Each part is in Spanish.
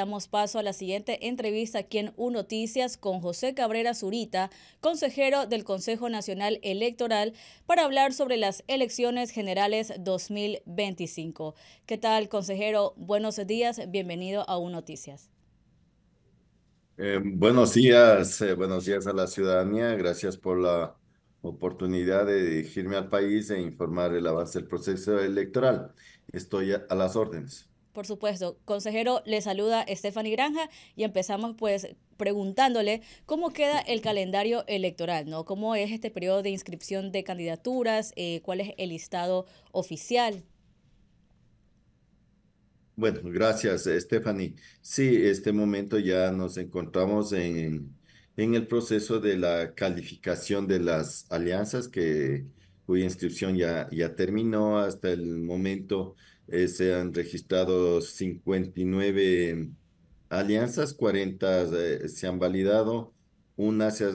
Damos paso a la siguiente entrevista aquí en UNOTICIAS Noticias con José Cabrera Zurita, consejero del Consejo Nacional Electoral, para hablar sobre las elecciones generales 2025. ¿Qué tal, consejero? Buenos días, bienvenido a UNOTICIAS. Noticias. Eh, buenos días, eh, buenos días a la ciudadanía. Gracias por la oportunidad de dirigirme al país e informar el avance del proceso electoral. Estoy a las órdenes. Por supuesto, consejero, le saluda Stephanie Granja y empezamos pues preguntándole cómo queda el calendario electoral, ¿no? ¿Cómo es este periodo de inscripción de candidaturas? Eh, ¿Cuál es el listado oficial? Bueno, gracias, Stephanie. Sí, este momento ya nos encontramos en, el proceso de la calificación de las alianzas que cuya inscripción ya, ya terminó hasta el momento eh, se han registrado 59 alianzas, 40 se han validado, una se ha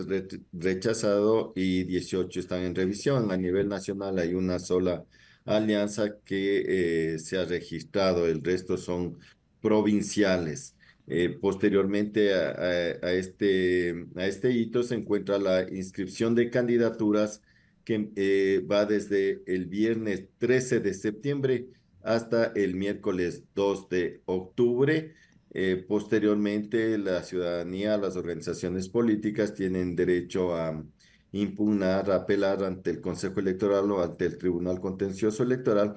rechazado y 18 están en revisión. A nivel nacional hay una sola alianza que eh, se ha registrado, el resto son provinciales. Eh, posteriormente a, este, a este hito se encuentra la inscripción de candidaturas que va desde el viernes 13 de septiembre hasta el miércoles 2 de octubre. Eh, posteriormente, la ciudadanía, las organizaciones políticas tienen derecho a impugnar, apelar ante el Consejo Electoral o ante el Tribunal Contencioso Electoral.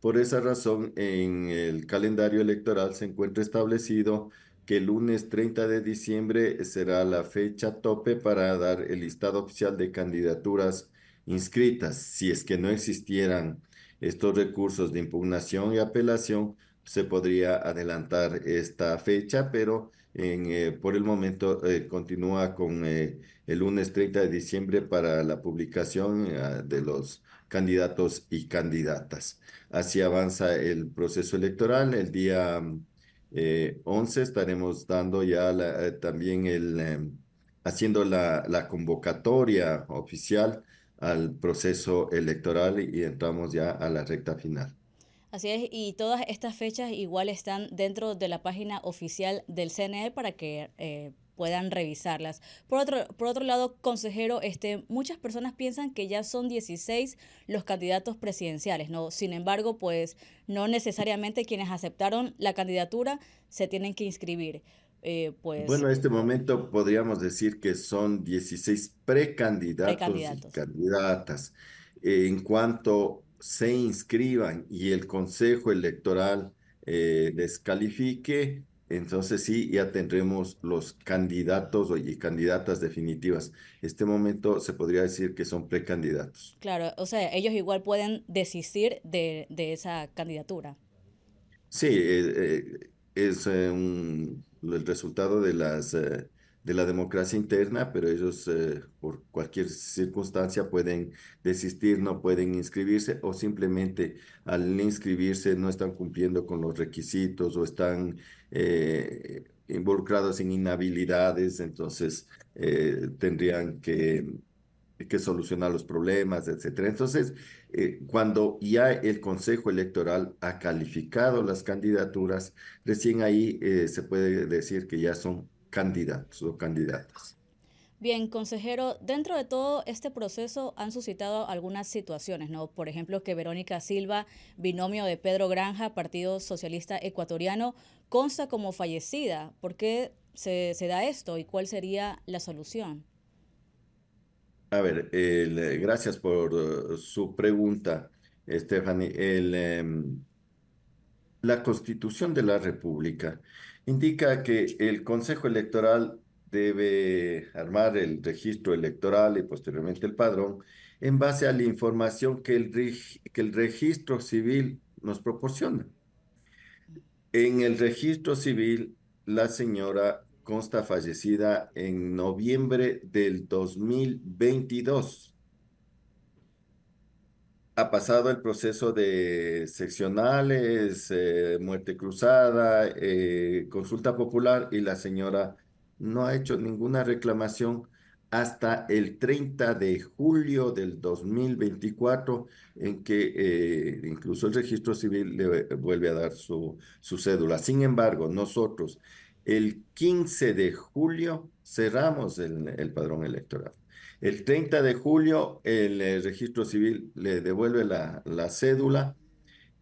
Por esa razón, en el calendario electoral se encuentra establecido que el lunes 30 de diciembre será la fecha tope para dar el listado oficial de candidaturas inscritas. Si es que no existieran estos recursos de impugnación y apelación, se podría adelantar esta fecha, pero en, eh, por el momento eh, continúa con eh, el lunes 30 de diciembre para la publicación de los candidatos y candidatas. Así avanza el proceso electoral. El día 11 estaremos dando ya también el, em, haciendo la convocatoria oficial al proceso electoral y entramos ya a la recta final. Así es, y todas estas fechas igual están dentro de la página oficial del CNE para que eh, puedan revisarlas. Por otro, por otro lado, consejero, este, muchas personas piensan que ya son 16 los candidatos presidenciales, ¿no? Sin embargo, pues no necesariamente quienes aceptaron la candidatura se tienen que inscribir. Eh, pues bueno, en este momento podríamos decir que son 16 precandidatos, y candidatas. Eh, en cuanto se inscriban y el Consejo Electoral eh, descalifique, entonces sí, ya tendremos los candidatos y candidatas definitivas. Este momento se podría decir que son precandidatos. Claro, o sea, ellos igual pueden desistir de, esa candidatura. Sí, es eh, el resultado de las eh, de la democracia interna, pero ellos eh, por cualquier circunstancia pueden desistir, no pueden inscribirse o simplemente al inscribirse no están cumpliendo con los requisitos o están involucrados en inhabilidades, entonces tendrían que eh, que soluciona los problemas, etcétera. Entonces, eh, cuando ya el Consejo Electoral ha calificado las candidaturas, recién ahí eh, se puede decir que ya son candidatos o candidatas. Bien, consejero, dentro de todo este proceso han suscitado algunas situaciones, ¿no? Por ejemplo, que Verónica Silva, binomio de Pedro Granja, Partido Socialista Ecuatoriano, consta como fallecida. ¿Por qué se da esto y cuál sería la solución? A ver, eh, gracias por eh, su pregunta, Stephanie. Em, la Constitución de la República indica que el Consejo Electoral debe armar el registro electoral y posteriormente el padrón en base a la información que el, que el registro civil nos proporciona. En el registro civil, la señora consta fallecida en noviembre del 2022. Ha pasado el proceso de seccionales, eh, muerte cruzada, eh, consulta popular y la señora no ha hecho ninguna reclamación hasta el 30 de julio del 2024, en que eh, incluso el registro civil le vuelve a dar su, su cédula. Sin embargo, nosotros el 15 de julio cerramos el, padrón electoral. El 30 de julio el, eh, registro civil le devuelve la, cédula.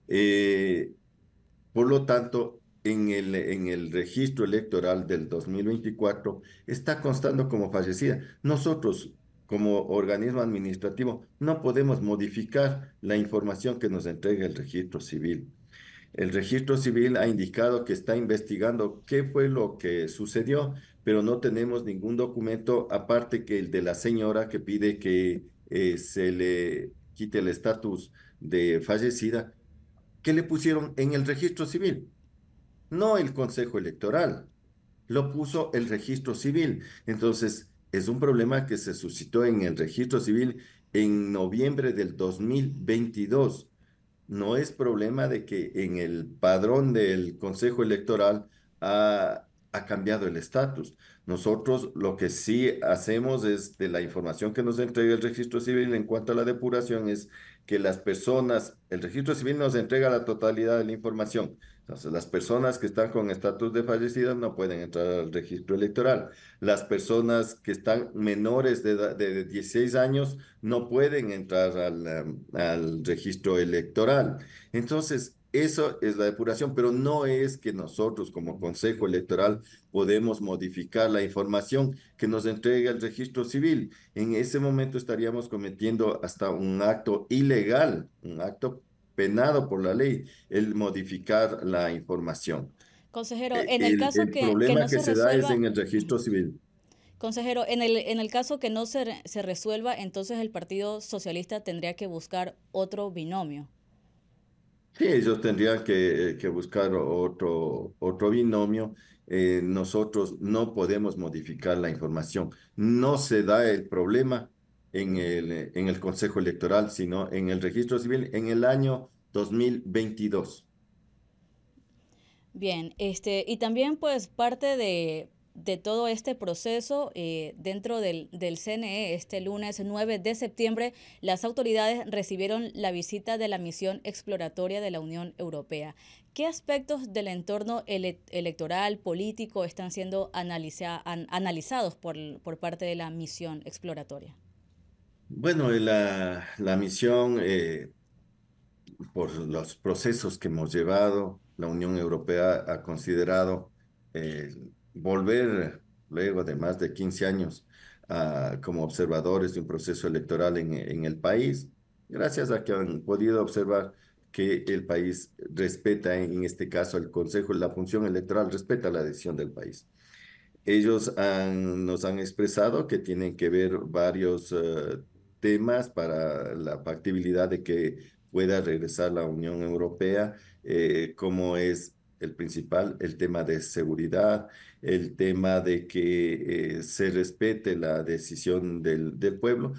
Eh, por lo tanto, en el, en el registro electoral del 2024 está constando como fallecida. Nosotros, como organismo administrativo, no podemos modificar la información que nos entrega el registro civil. El registro civil ha indicado que está investigando qué fue lo que sucedió, pero no tenemos ningún documento aparte que el de la señora que pide que eh, se le quite el estatus de fallecida. que le pusieron en el registro civil? No el Consejo Electoral, lo puso el registro civil. Entonces, es un problema que se suscitó en el registro civil en noviembre del 2022 no es problema de que en el padrón del Consejo Electoral ha, cambiado el estatus. Nosotros lo que sí hacemos es de la información que nos entrega el registro civil en cuanto a la depuración es que las personas, el registro civil nos entrega la totalidad de la información. Entonces, las personas que están con estatus de fallecidas no pueden entrar al registro electoral. Las personas que están menores de, 16 años no pueden entrar al, um, al registro electoral. Entonces, eso es la depuración, pero no es que nosotros como Consejo Electoral podemos modificar la información que nos entrega el registro civil. En ese momento estaríamos cometiendo hasta un acto ilegal, un acto penado por la ley, el modificar la información. Consejero, eh, en el, caso que... problema que, se, da es en el registro civil. Consejero, en el, en el caso que no se, se resuelva, entonces el Partido Socialista tendría que buscar otro binomio. Sí, ellos tendrían eh, que, buscar otro, otro binomio. Eh, nosotros no podemos modificar la información. No se da el problema en el, eh, en el Consejo Electoral, sino en el registro civil en el año 2022. Bien, este, y también pues parte de, de todo este proceso eh, dentro del, CNE. Este lunes 9 de septiembre, las autoridades recibieron la visita de la misión exploratoria de la Unión Europea. ¿Qué aspectos del entorno electoral, político, están siendo analizados por, por, parte de la misión exploratoria? Bueno, eh, la, la misión, eh, por los procesos que hemos llevado, la Unión Europea ha considerado volver luego de más de 15 años ah, como observadores de un proceso electoral en, el país, gracias a que han podido observar que el país respeta, en este caso el Consejo, la función electoral respeta la decisión del país. Ellos nos han expresado que tienen que ver varios eh, temas para la factibilidad de que pueda regresar la Unión Europea, eh, como es el principal, el tema de seguridad, el tema de que eh, se respete la decisión del, pueblo,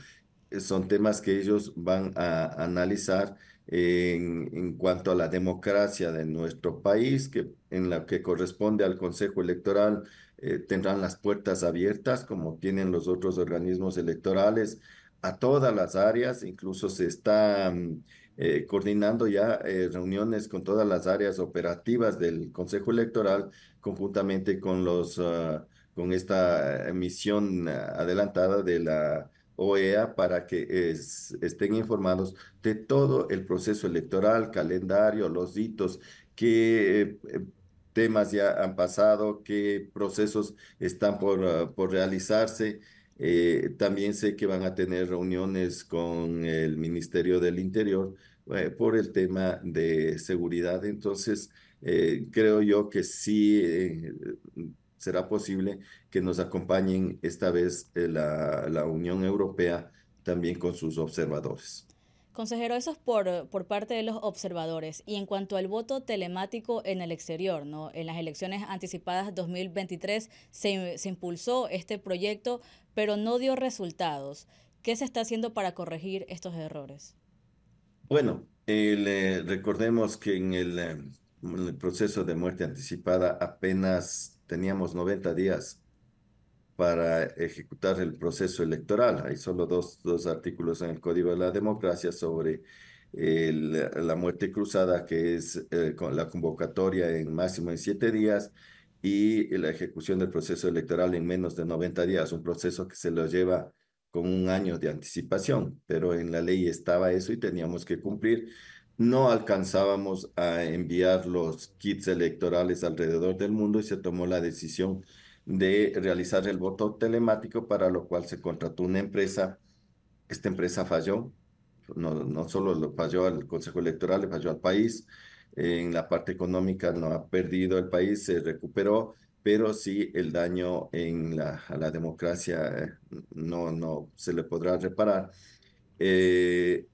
eh, son temas que ellos van a analizar en, en, cuanto a la democracia de nuestro país, que en la que corresponde al Consejo Electoral, eh, tendrán las puertas abiertas como tienen los otros organismos electorales a todas las áreas, incluso se está... Mm, eh, coordinando ya eh, reuniones con todas las áreas operativas del Consejo Electoral, conjuntamente con los ah, con esta misión adelantada de la OEA para que estén informados de todo el proceso electoral, calendario, los hitos, qué eh, temas ya han pasado, qué procesos están por ah, realizarse eh, también sé que van a tener reuniones con el Ministerio del Interior eh, por el tema de seguridad. Entonces, eh, creo yo que sí será posible que nos acompañen esta vez la Unión Europea también con sus observadores. Consejero, eso es por, por parte de los observadores. Y en cuanto al voto telemático en el exterior, ¿no? en las elecciones anticipadas 2023 se, impulsó este proyecto, pero no dio resultados. ¿Qué se está haciendo para corregir estos errores? Bueno, eh, recordemos que en el, eh, en el proceso de muerte anticipada apenas teníamos 90 días para ejecutar el proceso electoral. Hay solo dos, artículos en el Código de la Democracia sobre eh, la, muerte cruzada, que es eh, con la convocatoria en máximo en siete días y la ejecución del proceso electoral en menos de 90 días, un proceso que se lo lleva con un año de anticipación, pero en la ley estaba eso y teníamos que cumplir. No alcanzábamos a enviar los kits electorales alrededor del mundo y se tomó la decisión de realizar el voto telemático, para lo cual se contrató una empresa. Esta empresa falló, no, no solo lo falló al Consejo Electoral, le falló al país. En la parte económica no ha perdido el país, se recuperó, pero sí el daño en la, a la democracia eh, no, no se le podrá reparar. Eh,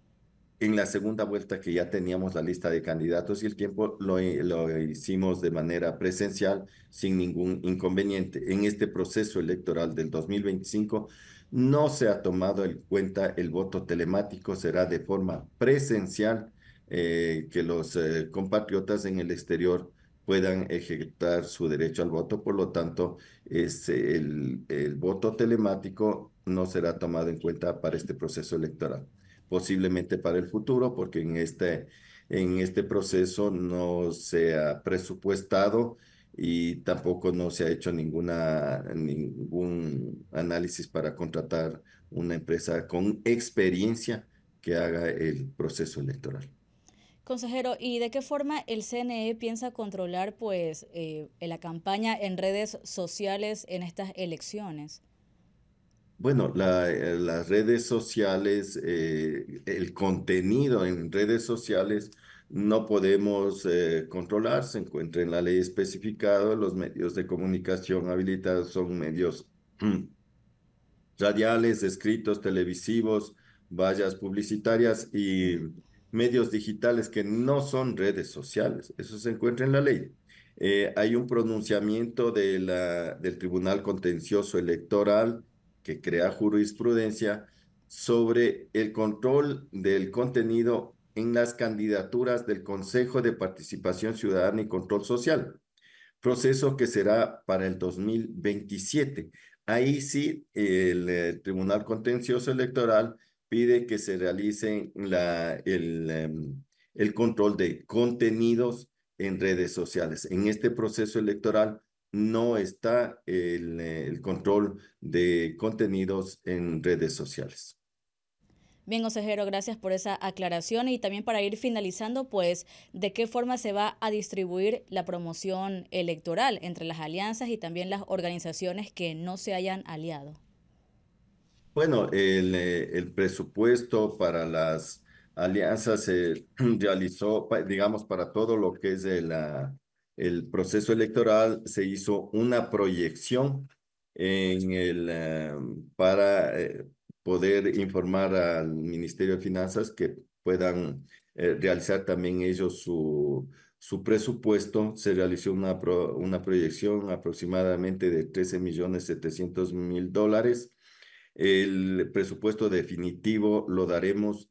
en la segunda vuelta que ya teníamos la lista de candidatos y el tiempo lo, eh, hicimos de manera presencial sin ningún inconveniente. En este proceso electoral del 2025 no se ha tomado en cuenta el voto telemático, será de forma presencial eh, que los eh, compatriotas en el exterior puedan ejecutar su derecho al voto. Por lo tanto, es el voto telemático no será tomado en cuenta para este proceso electoral posiblemente para el futuro, porque en este, en este proceso no se ha presupuestado y tampoco no se ha hecho ninguna, ningún análisis para contratar una empresa con experiencia que haga el proceso electoral. Consejero, ¿y de qué forma el CNE piensa controlar pues eh, la campaña en redes sociales en estas elecciones? Bueno, eh, las redes sociales, eh, el contenido en redes sociales no podemos eh, controlar, se encuentra en la ley especificado, los medios de comunicación habilitados son medios mm, radiales, escritos, televisivos, vallas publicitarias y medios digitales que no son redes sociales. Eso se encuentra en la ley. hay un pronunciamiento del Tribunal Contencioso Electoral que crea jurisprudencia sobre el control del contenido en las candidaturas del Consejo de Participación Ciudadana y Control Social, proceso que será para el 2027. Ahí sí, el, eh, Tribunal Contencioso Electoral pide que se realice la, el, em, el control de contenidos en redes sociales. En este proceso electoral no está eh, el, control de contenidos en redes sociales. Bien, consejero, gracias por esa aclaración y también para ir finalizando, pues, ¿de qué forma se va a distribuir la promoción electoral entre las alianzas y también las organizaciones que no se hayan aliado? Bueno, el, eh, el presupuesto para las alianzas se realizó, digamos, para todo lo que es de la el proceso electoral se hizo una proyección en el, eh, para eh, poder informar al Ministerio de Finanzas que puedan eh, realizar también ellos su, su presupuesto. Se realizó una, una proyección aproximadamente de 13 millones 700 mil dólares. El presupuesto definitivo lo daremos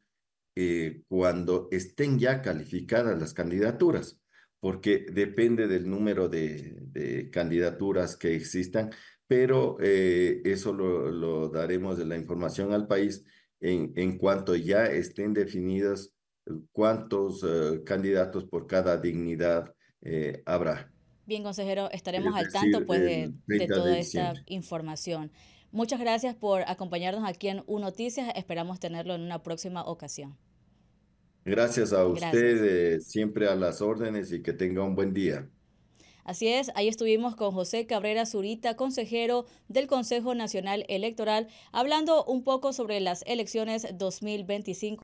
cuando estén ya calificadas las candidaturas porque depende del número de, candidaturas que existan, pero eh, eso lo, daremos de la información al país en, cuanto ya estén definidas eh, cuántos eh, candidatos por cada dignidad habrá. Bien, consejero, estaremos al tanto pues, de, toda esta información. Muchas gracias por acompañarnos aquí en UNOTICIAS. Esperamos tenerlo en una próxima ocasión. Gracias a ustedes, siempre a las órdenes y que tenga un buen día. Así es, ahí estuvimos con José Cabrera Zurita, consejero del Consejo Nacional Electoral, hablando un poco sobre las elecciones 2025.